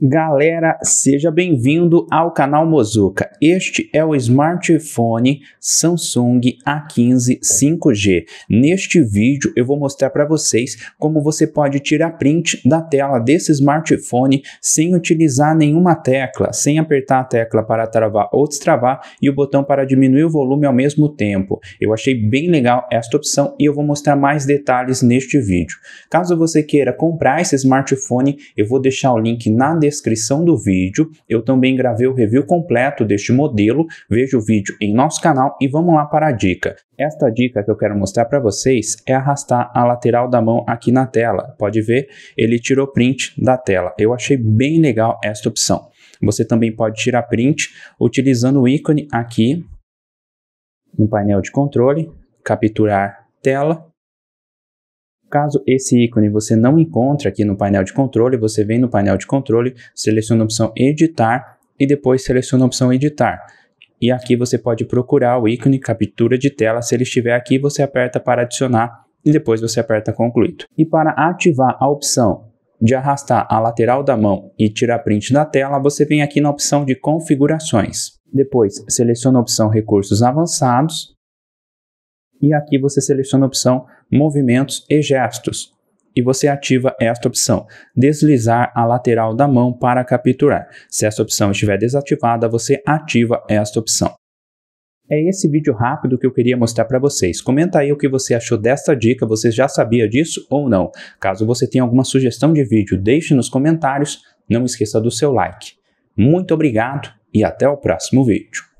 Galera, seja bem-vindo ao canal Mozuka. Este é o smartphone Samsung A15 5G. Neste vídeo eu vou mostrar para vocês como você pode tirar print da tela desse smartphone sem utilizar nenhuma tecla, sem apertar a tecla para travar ou destravar e o botão para diminuir o volume ao mesmo tempo. Eu achei bem legal esta opção e eu vou mostrar mais detalhes neste vídeo. Caso você queira comprar esse smartphone, eu vou deixar o link na descrição descrição do vídeo. Eu também gravei o review completo deste modelo, veja o vídeo em nosso canal e vamos lá para a dica. Esta dica que eu quero mostrar para vocês é arrastar a lateral da mão aqui na tela. Pode ver, ele tirou print da tela. Eu achei bem legal esta opção. Você também pode tirar print utilizando o ícone aqui no painel de controle, capturar tela Caso esse ícone você não encontre aqui no painel de controle, você vem no painel de controle, seleciona a opção editar e depois seleciona a opção editar. E aqui você pode procurar o ícone captura de tela, se ele estiver aqui você aperta para adicionar e depois você aperta concluído. E para ativar a opção de arrastar a lateral da mão e tirar print da tela, você vem aqui na opção de configurações. Depois seleciona a opção recursos avançados e aqui você seleciona a opção Movimentos e Gestos e você ativa esta opção, deslizar a lateral da mão para capturar. Se esta opção estiver desativada, você ativa esta opção. É esse vídeo rápido que eu queria mostrar para vocês. Comenta aí o que você achou desta dica, você já sabia disso ou não? Caso você tenha alguma sugestão de vídeo, deixe nos comentários. Não esqueça do seu like. Muito obrigado e até o próximo vídeo.